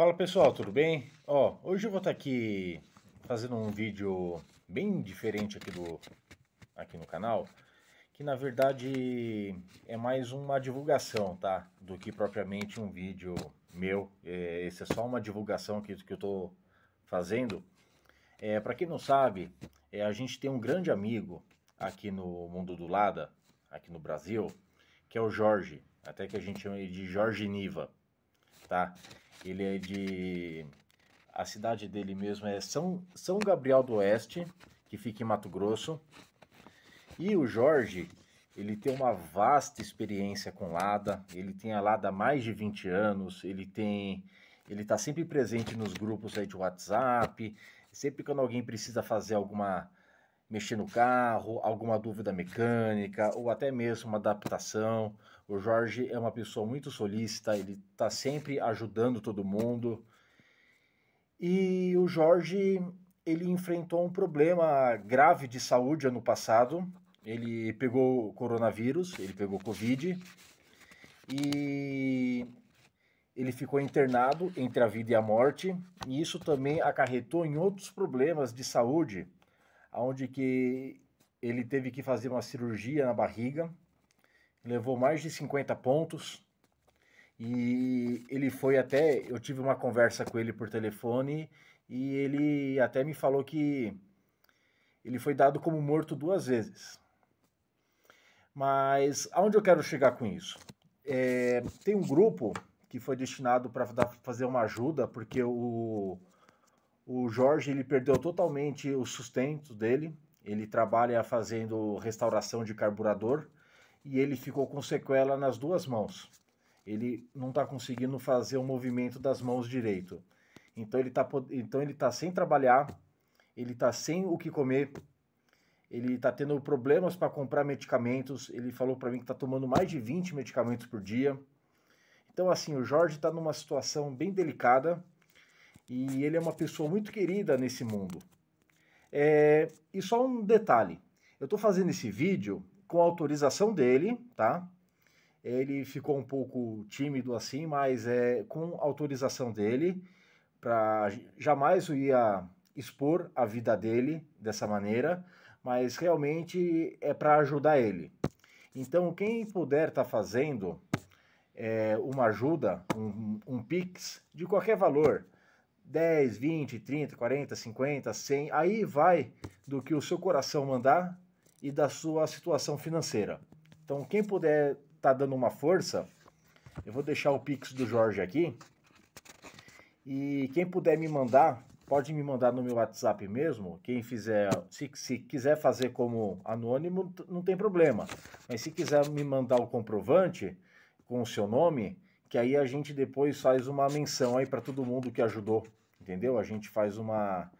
Fala pessoal, tudo bem? Ó, hoje eu vou estar tá aqui fazendo um vídeo bem diferente aqui do aqui no canal, que na verdade é mais uma divulgação, tá? Do que propriamente um vídeo meu. É, esse é só uma divulgação aqui do que eu tô fazendo. É, para quem não sabe, é, a gente tem um grande amigo aqui no mundo do Lada, aqui no Brasil, que é o Jorge, até que a gente chama ele de Jorge Niva, tá? Ele é de. A cidade dele mesmo é São, São Gabriel do Oeste, que fica em Mato Grosso. E o Jorge, ele tem uma vasta experiência com Lada, ele tem a Lada há mais de 20 anos, ele tem. Ele está sempre presente nos grupos aí de WhatsApp, sempre quando alguém precisa fazer alguma mexer no carro, alguma dúvida mecânica ou até mesmo uma adaptação, o Jorge é uma pessoa muito solícita, ele está sempre ajudando todo mundo. E o Jorge, ele enfrentou um problema grave de saúde ano passado. Ele pegou coronavírus, ele pegou Covid. E ele ficou internado entre a vida e a morte, e isso também acarretou em outros problemas de saúde, onde que ele teve que fazer uma cirurgia na barriga, levou mais de 50 pontos. E ele foi até. Eu tive uma conversa com ele por telefone e ele até me falou que ele foi dado como morto duas vezes. Mas aonde eu quero chegar com isso? É, tem um grupo que foi destinado para fazer uma ajuda, porque o, o Jorge ele perdeu totalmente o sustento dele. Ele trabalha fazendo restauração de carburador e ele ficou com sequela nas duas mãos. Ele não está conseguindo fazer o movimento das mãos direito. Então ele está então tá sem trabalhar, ele está sem o que comer, ele está tendo problemas para comprar medicamentos. Ele falou para mim que está tomando mais de 20 medicamentos por dia. Então, assim, o Jorge está numa situação bem delicada e ele é uma pessoa muito querida nesse mundo. É... E só um detalhe: eu estou fazendo esse vídeo com autorização dele, tá? Ele ficou um pouco tímido assim, mas é com autorização dele, para jamais eu ia expor a vida dele dessa maneira, mas realmente é para ajudar ele. Então, quem puder estar tá fazendo é, uma ajuda, um, um Pix, de qualquer valor, 10, 20, 30, 40, 50, 100, aí vai do que o seu coração mandar e da sua situação financeira. Então, quem puder estar tá dando uma força, eu vou deixar o Pix do Jorge aqui. E quem puder me mandar, pode me mandar no meu WhatsApp mesmo. Quem fizer, se, se quiser fazer como anônimo, não tem problema. Mas se quiser me mandar o comprovante com o seu nome, que aí a gente depois faz uma menção aí para todo mundo que ajudou, entendeu? A gente faz uma,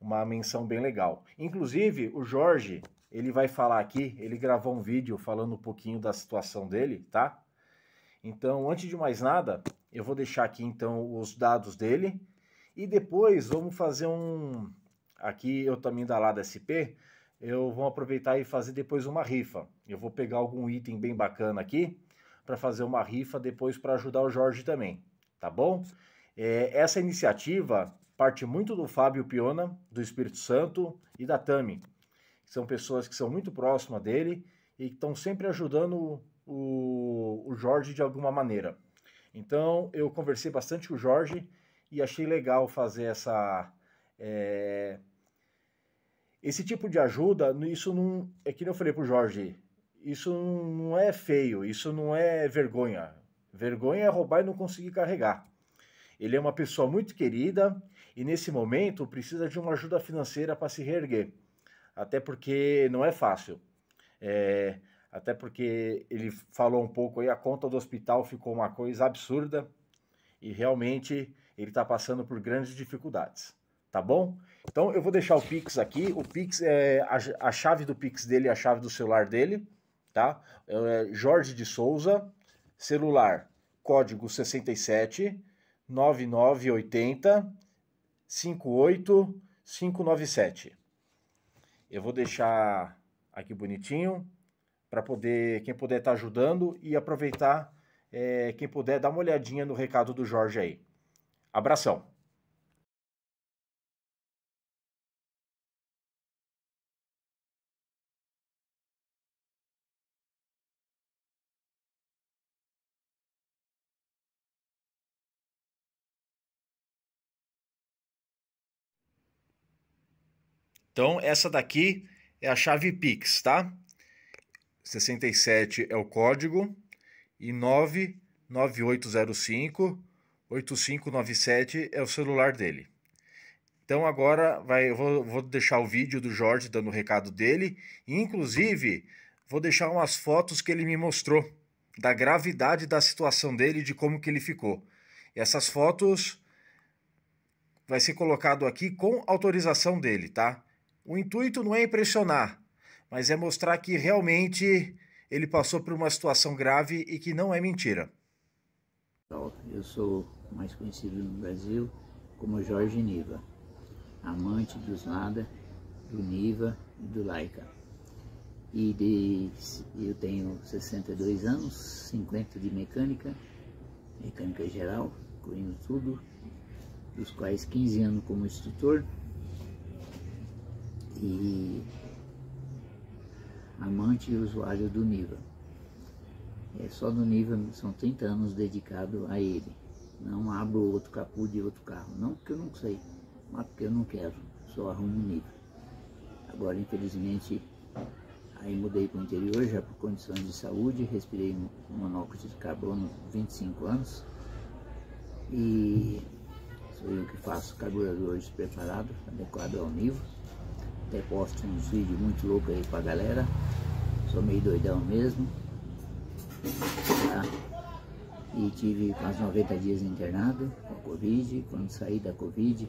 uma menção bem legal. Inclusive, o Jorge, ele vai falar aqui, ele gravou um vídeo falando um pouquinho da situação dele, tá? Então, antes de mais nada, eu vou deixar aqui então os dados dele e depois vamos fazer um aqui eu também da lado SP, eu vou aproveitar e fazer depois uma rifa. Eu vou pegar algum item bem bacana aqui para fazer uma rifa depois para ajudar o Jorge também, tá bom? É, essa iniciativa parte muito do Fábio Piona, do Espírito Santo e da Tami são pessoas que são muito próximas dele e que estão sempre ajudando o, o Jorge de alguma maneira. Então eu conversei bastante com o Jorge e achei legal fazer essa. É, esse tipo de ajuda, isso não. É que eu falei pro Jorge, isso não é feio, isso não é vergonha. Vergonha é roubar e não conseguir carregar. Ele é uma pessoa muito querida e nesse momento precisa de uma ajuda financeira para se reerguer até porque não é fácil. É, até porque ele falou um pouco aí, a conta do hospital ficou uma coisa absurda e realmente ele está passando por grandes dificuldades, tá bom? Então eu vou deixar o Pix aqui, o Pix é a, a chave do Pix dele, é a chave do celular dele, tá? É, é Jorge de Souza, celular, código 67 9980 58 597. Eu vou deixar aqui bonitinho para poder quem puder estar tá ajudando e aproveitar é, quem puder dar uma olhadinha no recado do Jorge aí. Abração. Então, essa daqui é a chave Pix, tá? 67 é o código e 99805 8597 é o celular dele. Então agora vai, eu vou, vou deixar o vídeo do Jorge dando o recado dele. Inclusive, vou deixar umas fotos que ele me mostrou da gravidade da situação dele, de como que ele ficou. E essas fotos vai ser colocado aqui com autorização dele, tá? O intuito não é impressionar, mas é mostrar que realmente ele passou por uma situação grave e que não é mentira. Eu sou mais conhecido no Brasil como Jorge Niva, amante dos nada, do Niva e do Laika. E de, eu tenho 62 anos, 50 de mecânica, mecânica geral, incluindo tudo, dos quais 15 anos como instrutor e amante e usuário do Niva. É, só do Niva são 30 anos dedicado a ele. Não abro outro capô de outro carro, não porque eu não sei, mas porque eu não quero, só arrumo o Niva. Agora, infelizmente, aí mudei para o interior já por condições de saúde, respirei monóxido de carbono 25 anos e sou eu que faço carburador despreparado, adequado ao nível até posto uns vídeos muito loucos aí pra galera. Sou meio doidão mesmo. Tá? E tive quase 90 dias internado com a Covid. Quando saí da Covid,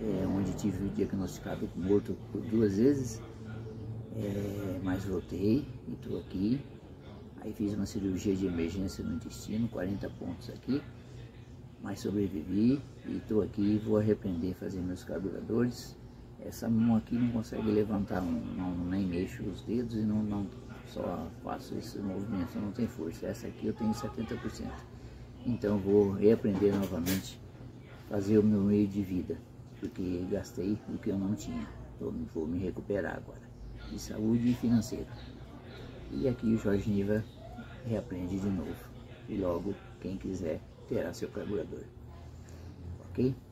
é, onde tive diagnosticado morto por duas vezes, é, mas voltei e estou aqui. Aí fiz uma cirurgia de emergência no intestino, 40 pontos aqui, mas sobrevivi e estou aqui. Vou arrepender fazer meus carburadores. Essa mão aqui não consegue levantar, não, nem mexo os dedos e não, não só faço esse movimento, não tem força. Essa aqui eu tenho 70%. Então vou reaprender novamente fazer o meu meio de vida, porque gastei o que eu não tinha. Então, vou me recuperar agora, de saúde e financeiro. E aqui o Jorge Niva reaprende de novo. E logo, quem quiser, terá seu carburador. Ok?